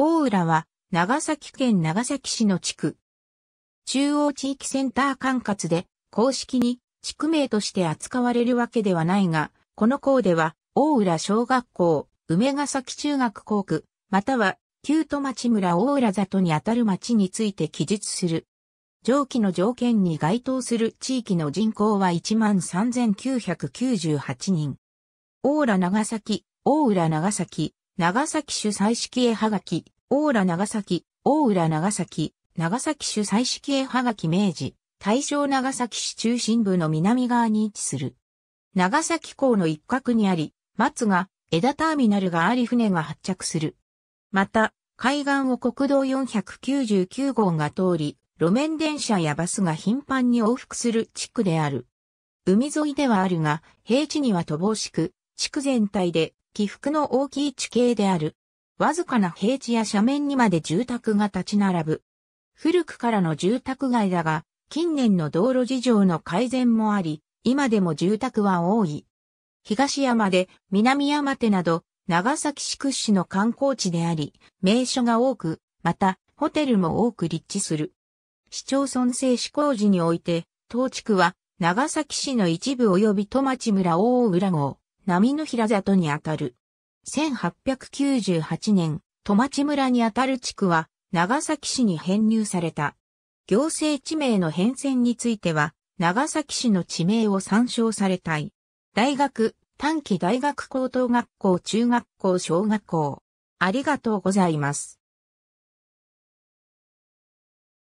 大浦は、長崎県長崎市の地区。中央地域センター管轄で、公式に地区名として扱われるわけではないが、この校では、大浦小学校、梅ヶ崎中学校区、または、旧都町村大浦里にあたる町について記述する。上記の条件に該当する地域の人口は13,998人。大浦長崎、大浦長崎、長崎主彩式絵はがき、オーラ長崎、大浦長崎、長崎主彩式絵はがき明治、大正長崎市中心部の南側に位置する。長崎港の一角にあり、松が、枝ターミナルがあり船が発着する。また、海岸を国道499号が通り、路面電車やバスが頻繁に往復する地区である。海沿いではあるが、平地には乏しく、地区全体で起伏の大きい地形である。わずかな平地や斜面にまで住宅が立ち並ぶ。古くからの住宅街だが、近年の道路事情の改善もあり、今でも住宅は多い。東山で南山手など、長崎市屈指の観光地であり、名所が多く、また、ホテルも多く立地する。市町村制施工時において、当地区は、長崎市の一部及び戸町村大浦号。波の平里にあたる。1898年、戸町村にあたる地区は、長崎市に編入された。行政地名の変遷については、長崎市の地名を参照されたい。大学、短期大学高等学校中学校小学校。ありがとうございます。